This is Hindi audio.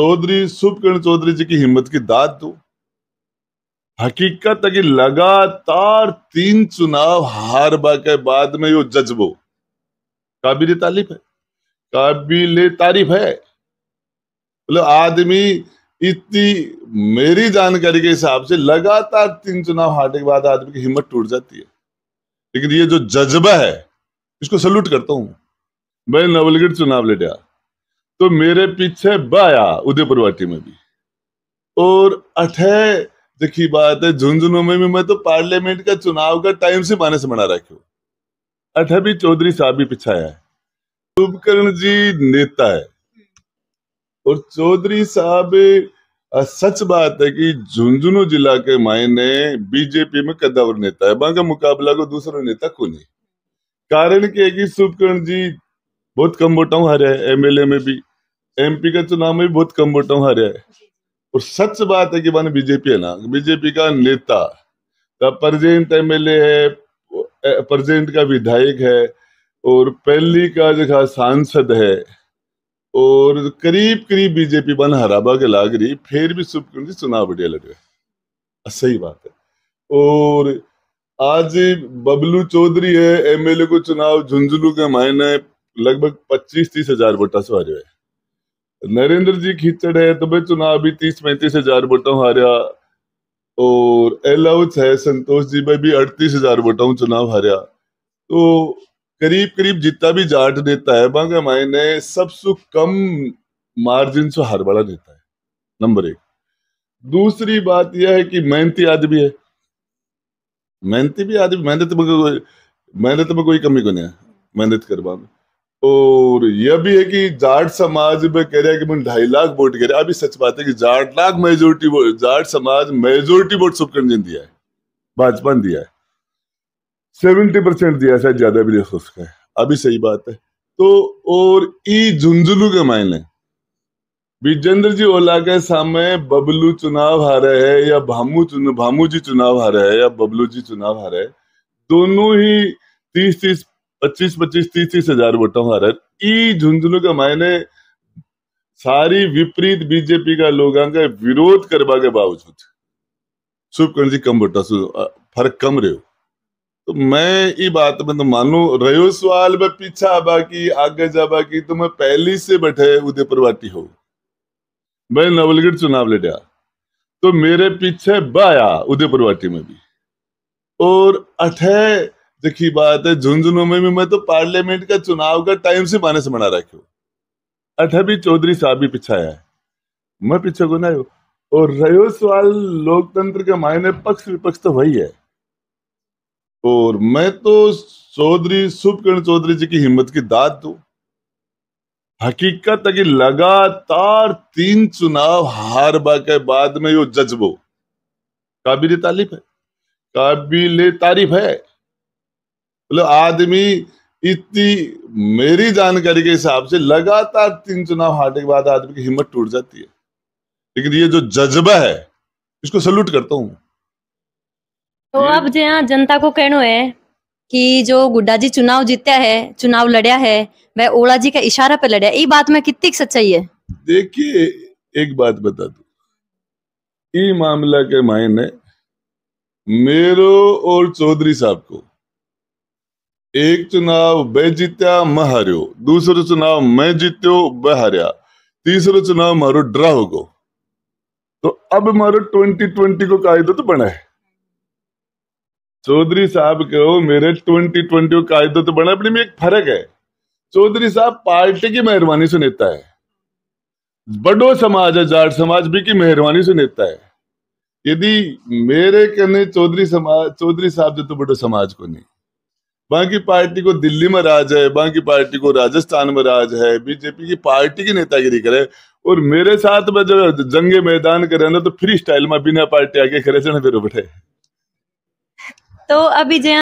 चौधरी सुभकिरण चौधरी जी की हिम्मत की दाद दो हकीकत है कि लगातार तीन चुनाव हार बा के बाद में यो जज्बो काबिल तारीफ है काबिल तारीफ है मतलब आदमी इतनी मेरी जानकारी के हिसाब से लगातार तीन चुनाव हारने के बाद आदमी की हिम्मत टूट जाती है लेकिन ये जो जज्बा है इसको सल्यूट करता हूं मैं नवलगढ़ चुनाव लड़ गया तो मेरे पीछे बाया वाटी में भी और अठे देखी बात है झुंझुनू में भी मैं तो पार्लियामेंट का चुनाव का टाइम से माने से मना रखे अठे भी चौधरी साहब भी पिछाया है शुभकर्ण जी नेता है और चौधरी साहब सच बात है कि झुंझुनू जिला के मायने बीजेपी में कदावर नेता है बाकी मुकाबला को दूसरा नेता कौन है कारण क्या है कि शुभकर्ण जी बहुत कम वोटों हारे है एमएलए में भी एमपी का चुनाव में भी बहुत कम वोटा हारे है और सच बात है कि मान बीजेपी है ना बीजेपी का नेता प्रजेंट एमएलए है प्रजेंट का विधायक है और पहली का जगह सांसद है और करीब करीब बीजेपी बन हराबा के लाग रही फिर भी सुप्रीम चुनाव बढ़िया लड़ रहे सही बात है और आज बबलू चौधरी है एमएलए को चुनाव झुंझुनू के मायने लगभग पच्चीस तीस हजार वोटा से हारे है नरेंद्र जी खींचड़ है तो भाई चुनाव भी तीस पैंतीस हजार वोटों हारिया और एलाउच है संतोष जी भाई भी अड़तीस हजार वोटों चुनाव हारिया तो करीब करीब जितना भी जाट नेता है बांगा मायने सबसे कम मार्जिन से हार वाला नेता है नंबर एक दूसरी बात यह है कि मेहनती आदमी है मेहनती भी आदमी मेहनत में मेहनत में कोई कमी को नहीं है मेहनत करवा में और यह भी है कि जाट समाज में कह रहा है कि मैंने ढाई लाख वोट कह रहे अभी सच बात है कि जाट लाख मेजोरिटी वोट जाट समाज मेजोरिटी वोट सुखकरण जी दिया है भाजपा ने दिया है सेवेंटी परसेंट दिया शायद ज्यादा भी देखो उसका अभी सही बात है तो और ई झुंझुनू के मायने विजेंद्र जी ओला के सामने बबलू चुनाव हारे है या भामू चुनाव भामू जी चुनाव हारे है या बबलू जी चुनाव हारे है दोनों ही तीस तीस पच्चीस पच्चीस तीस तीस हजार वोटों का हारा ई झुंझुनू का मायने सारी विपरीत बीजेपी का लोगों का विरोध करवा के बावजूद शुभकर्ण जी कम वोटा फर्क कम रहे तो मैं ये बात में तो मानू रहो सवाल में पीछा बाकी आगे जा बाकी तो मैं पहली से बैठे उदयपुर वाटी हो मैं नवलगढ़ चुनाव लड़ा तो मेरे पीछे बाया उदयपुर वाटी में भी और अठे देखी बात है झुंझुनू में भी मैं तो पार्लियामेंट का चुनाव का टाइम से माने से मना रखे भी चौधरी साहब भी पीछा आया मैं पीछे को ना और रहो सवाल लोकतंत्र के मायने पक्ष विपक्ष तो वही है और मैं तो चौधरी शुभकर्ण चौधरी जी की हिम्मत की दाद दू हकीकत है कि लगातार तीन चुनाव हार के बाद में यो जज्बो काबिल तारीफ है काबिल तारीफ है मतलब आदमी इतनी मेरी जानकारी के हिसाब से लगातार तीन चुनाव हारने के बाद आदमी की हिम्मत टूट जाती है लेकिन ये जो जज्बा है इसको सल्यूट करता हूँ तो अब जहाँ जनता को कहना है कि जो गुड्डा जी चुनाव जीत्या है चुनाव लड़या है वह ओला जी का इशारा पे लड़ा ये बात में कितनी सच्चाई है देखिए एक बात बता दू मामला के मायने मेरो और चौधरी साहब को एक चुनाव बे जीत्या मैं हारियो दूसरो चुनाव मैं जीत्यो बे हारिया तीसरो चुनाव मारो ड्रा हो गो तो अब मारो ट्वेंटी ट्वेंटी को कायदो तो बना है चौधरी साहब कहो मेरे ट्वेंटी ट्वेंटी को कायदो तो बना अपने में एक फर्क है चौधरी साहब पार्टी की मेहरबानी से नेता है बड़ो समाज है जाट समाज भी की मेहरबानी से नेता है यदि मेरे कहने चौधरी समाज चौधरी साहब जो तो बड़ो समाज को नहीं बाकी पार्टी को दिल्ली में राज है बाकी पार्टी को राजस्थान में राज है बीजेपी की पार्टी की नेतागिरी करे और मेरे साथ में जो जंगे मैदान करे ना तो फ्री स्टाइल में बिना पार्टी आगे खड़े से फिर उठे तो अभी जय